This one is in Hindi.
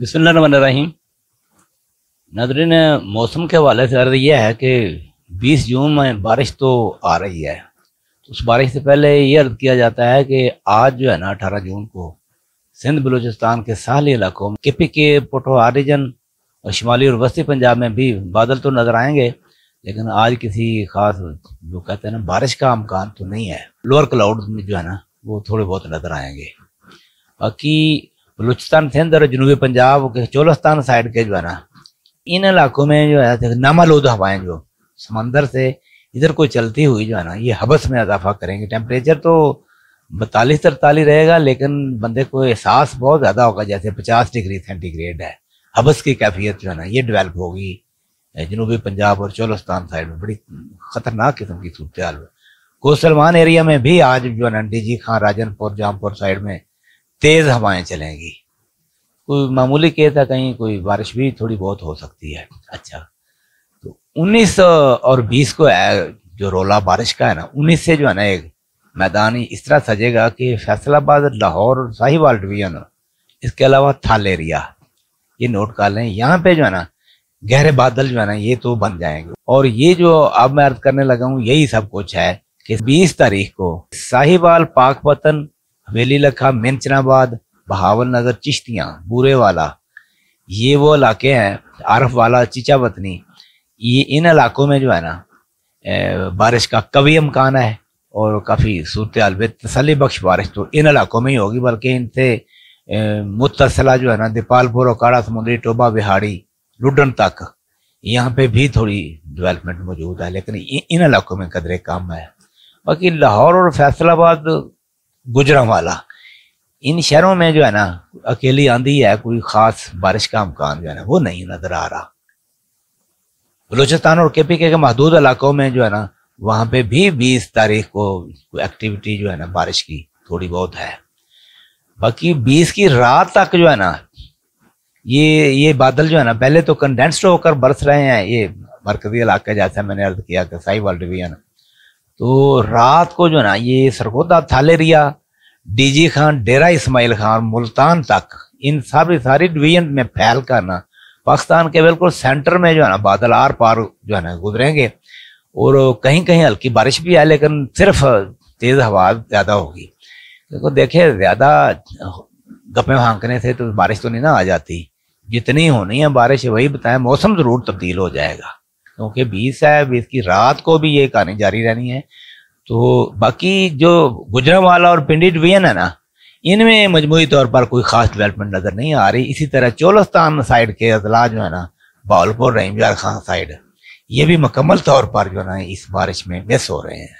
बिस्मिल्लाहिर्रहमानिर्रहीम नादरीन मौसम के हवाले से अर्ज यह है कि 20 जून में बारिश तो आ रही है तो उस बारिश से पहले ये अर्ज किया जाता है कि आज जो है ना 18 जून को सिंध बलूचिस्तान के साहली इलाकों में किपी के पोटोहारी जन और शुमाली और वस्ती पंजाब में भी बादल तो नज़र आएंगे लेकिन आज किसी खास जो कहते हैं ना बारिश का अमकान तो नहीं है लोअर क्लाउड में जो है ना वो थोड़े बहुत नज़र आएंगे बाकी बलूचिस्तान सिंध और जनूबी पंजाब के चोलस्तान साइड के जो है ना इन इलाकों में जो है नमालूद हवाएं जो समंदर से इधर कोई चलती हुई जो है ना ये हबस में इजाफा करेंगे टेम्परेचर तो बतालीस तरतालीस रहेगा लेकिन बंदे को एहसास बहुत ज़्यादा होगा जैसे पचास डिग्री सेंटीग्रेड है हबस की कैफियत जो है ना ये डिवेल्प होगी जनूबी पंजाब और चोलस्तान साइड में बड़ी खतरनाक किस्म की सूरत हाल कोसलमान एरिया में भी आज जो है ना D G Khan Rajanpur Jampur side में तेज़ हवाएं चलेंगी कोई मामूली केस है कहीं कोई बारिश भी थोड़ी बहुत हो सकती है अच्छा तो उन्नीस और बीस को जो रोला बारिश का है ना उन्नीस से जो है ना एक मैदान इस तरह सजेगा कि फैसलाबाद लाहौर और साहिवाल डिवीजन इसके अलावा थाल एरिया ये नोट कर लें यहाँ पे जो है ना गहरे बादल जो है ना ये तो बन जाएंगे और ये जो अब मैं अर्थ करने लगा हूँ यही सब कुछ है कि 20 तारीख को साहिवाल पाकपतन हवेली लखा मेंचनाबाद बहावल नगर चिश्तियाँ बूरे वाला ये वो इलाके हैं आरफ वाला चीचा वतनी ये इन इलाकों में जो है ना बारिश का कभी अमकान है और काफ़ी सूरत तसली बख्श बारिश तो इन इलाकों में ही होगी बल्कि इनसे मुतसला जो है ना दीपालपुर काड़ा समुद्री टोबा बिहाड़ी लुडन तक यहाँ पे भी थोड़ी डेवलपमेंट मौजूद है लेकिन इन इलाकों में कदरे कम है बाकी लाहौर और फैसलाबाद गुजरावाला इन शहरों में जो है ना अकेली आंधी है कोई खास बारिश का अमकान जो है ना वो नहीं नजर आ रहा बलूचिस्तान और के पी के महदूद इलाकों में जो है ना वहां पे भी बीस तारीख को एक्टिविटी जो है ना बारिश की थोड़ी बहुत है बाकी बीस की रात तक जो है ना ये ये बादल जो है ना पहले तो कंडेंस्ड होकर बरस रहे हैं ये मरकजी इलाके जैसा मैंने अर्ज किया कि साहिवाल डिवीजन तो रात को जो ना ये सरगोदा थालेरिया डीजी खान डेरा इस्माइल खान मुल्तान तक इन सारी सारी डिवीजन में फैल कर ना पाकिस्तान के बिल्कुल सेंटर में जो है ना बादल आर पार जो है ना गुजरेंगे और कहीं कहीं हल्की बारिश भी आए लेकिन सिर्फ तेज़ हवा ज़्यादा होगी देखो देखे ज़्यादा गप्पे हाँकने से तो बारिश तो नहीं ना आ जाती जितनी होनी है बारिश वही बताएं मौसम ज़रूर तब्दील हो जाएगा क्योंकि बीस है बीस की रात को भी ये कहानी जारी रहनी है तो बाकी जो गुजरावाला और पिंडी डिवीजन है ना इनमें मजमू तौर पर कोई खास डेवलपमेंट नज़र नहीं आ रही इसी तरह चोलस्तान साइड के अजला जो है ना बावलपुर रहीमजार खान साइड ये भी मुकम्मल तौर पर जो है ना इस बारिश में मिस हो रहे हैं